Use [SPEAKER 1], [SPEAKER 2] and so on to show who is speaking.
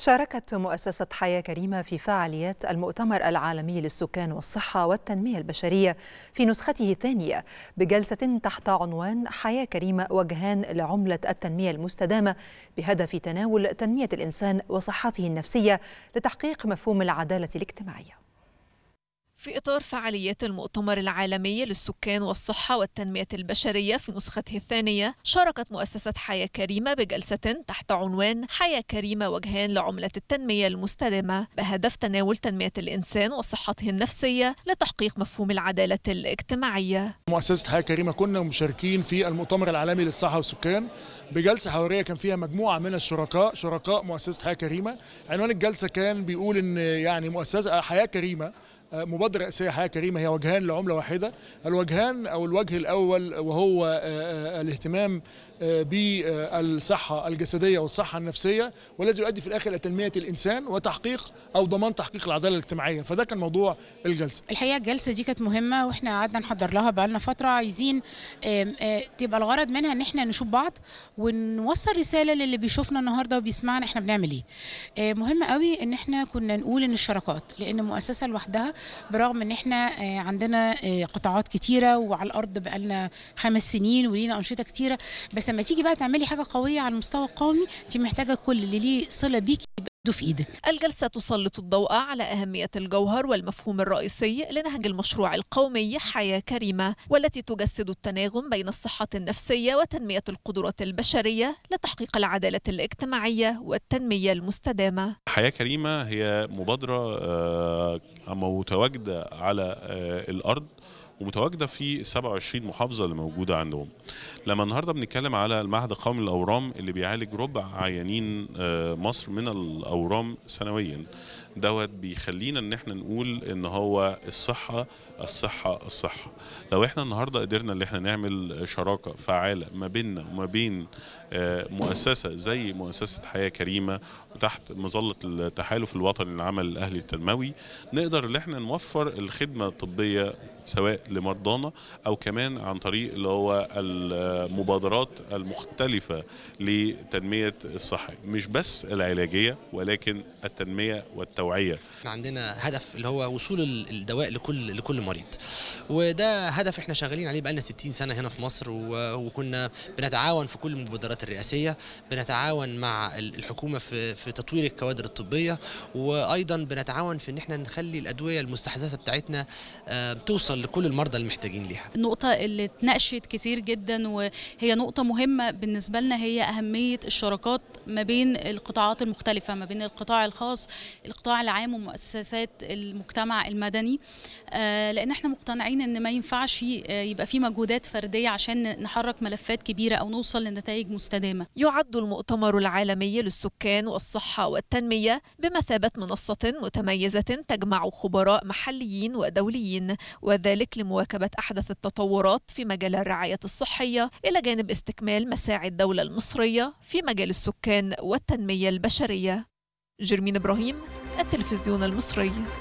[SPEAKER 1] شاركت مؤسسة حياة كريمة في فعاليات المؤتمر العالمي للسكان والصحة والتنمية البشرية في نسخته الثانية بجلسة تحت عنوان حياة كريمة وجهان لعملة التنمية المستدامة بهدف تناول تنمية الإنسان وصحته النفسية لتحقيق مفهوم العدالة الاجتماعية. في إطار فعاليات المؤتمر العالمي للسكان والصحة والتنمية البشرية في نسخته الثانية شاركت مؤسسة حياة كريمة بجلسة تحت عنوان حياة كريمة وجهان لعملة التنمية المستدامة بهدف تناول تنمية الإنسان وصحته النفسية لتحقيق مفهوم العدالة الاجتماعية
[SPEAKER 2] مؤسسة حياة كريمة كنا مشاركين في المؤتمر العالمي للصحة والسكان بجلسة حوارية كان فيها مجموعة من الشركاء شركاء مؤسسة حياة كريمة عنوان الجلسة كان بيقول إن يعني مؤسسة حياة كريمة مبادرة رئيسية حياة كريمة هي وجهان لعملة واحدة الوجهان أو الوجه الأول وهو آه، آه، الاهتمام آه، بالصحة الجسدية والصحة النفسية والذي يؤدي في الآخر إلى تنمية الإنسان وتحقيق أو ضمان تحقيق العدالة الاجتماعية فده كان موضوع الجلسة
[SPEAKER 1] الحقيقة الجلسة دي كانت مهمة وإحنا قعدنا نحضر لها بقالنا فترة عايزين تبقى الغرض منها إن إحنا نشوف بعض ونوصل رسالة للي بيشوفنا النهاردة وبيسمعنا إحنا بنعمل إيه مهم قوي إن إحنا كنا نقول إن الشراكات لأن مؤسسة لوحدها برغم ان احنا آه، عندنا آه، قطاعات كتيره وعلى الارض بقالنا خمس سنين ولينا انشطه كتيره بس لما تيجي بقى تعملي حاجه قويه على المستوى القومي انت محتاجه كل اللي ليه صله بيكي في إيدك الجلسة تسلط الضوء على أهمية الجوهر والمفهوم الرئيسي لنهج المشروع القومي حياة كريمة والتي تجسد التناغم بين الصحة النفسية وتنمية القدرات البشرية لتحقيق العدالة الاجتماعية والتنمية المستدامة
[SPEAKER 2] حياة كريمة هي مبادرة آه، متواجدة على آه، الأرض ومتواجده في 27 محافظه اللي موجوده عندهم. لما النهارده بنتكلم على المعهد القومي للاورام اللي بيعالج ربع عيانين آه، مصر من الاورام سنويا. دوت بيخلينا ان احنا نقول ان هو الصحه الصحه الصحه. لو احنا النهارده قدرنا ان احنا نعمل شراكه فعاله ما بيننا وما بين آه، مؤسسه زي مؤسسه حياه كريمه وتحت مظله التحالف الوطني للعمل الاهلي التنموي نقدر ان احنا نوفر الخدمه الطبيه سواء لمرضانا او كمان عن طريق اللي هو المبادرات المختلفه لتنميه الصحه مش بس العلاجيه ولكن التنميه والتوعيه
[SPEAKER 3] احنا عندنا هدف اللي هو وصول الدواء لكل لكل مريض وده هدف احنا شغالين عليه بقالنا 60 سنه هنا في مصر وكنا بنتعاون في كل المبادرات الرئاسيه بنتعاون مع الحكومه في في تطوير الكوادر الطبيه وايضا بنتعاون في ان احنا نخلي الادويه المستحدثه بتاعتنا آه، توصل توصل لكل المرضى المحتاجين ليها
[SPEAKER 1] النقطة اللي اتناقشت كتير جدا وهي نقطة مهمة بالنسبة لنا هي أهمية الشراكات ما بين القطاعات المختلفة ما بين القطاع الخاص القطاع العام ومؤسسات المجتمع المدني آه، لأن احنا مقتنعين أن ما ينفعش آه، يبقى في مجهودات فردية عشان نحرك ملفات كبيرة أو نوصل لنتائج مستدامة يعد المؤتمر العالمي للسكان والصحة والتنمية بمثابة منصة متميزة تجمع خبراء محليين ودوليين و وذلك لمواكبة أحدث التطورات في مجال الرعاية الصحية إلى جانب استكمال مساعي الدولة المصرية في مجال السكان والتنمية البشرية جرمين إبراهيم التلفزيون المصري